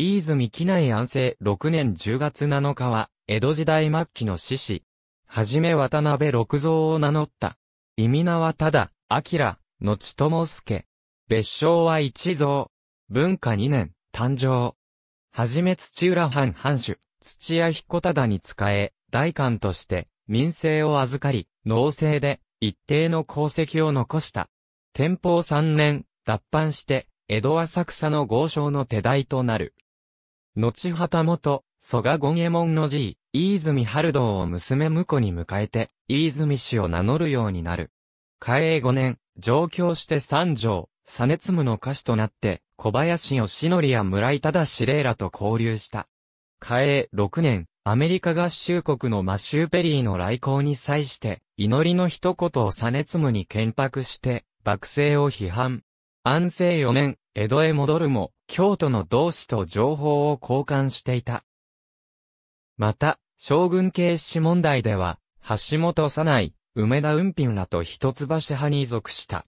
飯泉機内安政6年10月7日は、江戸時代末期の志士。はじめ渡辺六蔵を名乗った。意味名はただ、明、後すけ。別称は一蔵。文化2年、誕生。はじめ土浦藩藩主、土屋彦忠に仕え、大官として、民政を預かり、農政で、一定の功績を残した。天保3年、脱藩して、江戸浅草の豪商の手代となる。後旗本、蘇我権右衛門の爺、飯泉春道を娘婿に迎えて、飯泉氏を名乗るようになる。嘉永五年、上京して三条、実熱むの歌手となって、小林義則や村井忠司令らと交流した。嘉永六年、アメリカ合衆国のマシューペリーの来航に際して、祈りの一言を実熱むに献白して、幕政を批判。安政四年、江戸へ戻るも、京都の同志と情報を交換していた。また、将軍系史問題では、橋本さない、梅田雲賓らと一橋派に属した。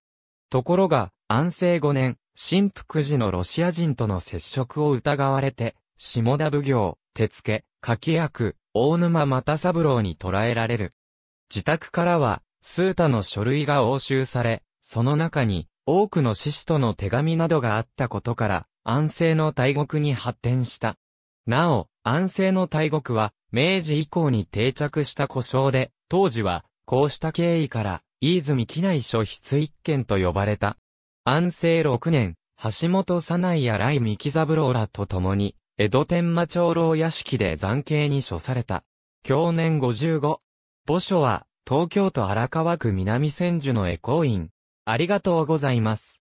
ところが、安政5年、新福寺のロシア人との接触を疑われて、下田奉行、手付、柿役、大沼又三郎に捕らえられる。自宅からは、スータの書類が押収され、その中に、多くの獅士との手紙などがあったことから、安政の大国に発展した。なお、安政の大国は、明治以降に定着した故障で、当時は、こうした経緯から、飯泉機内所筆一件と呼ばれた。安政6年、橋本左内や来三木三郎らと共に、江戸天満長老屋敷で残刑に処された。享年55。墓所は、東京都荒川区南千住の江光院、ありがとうございます。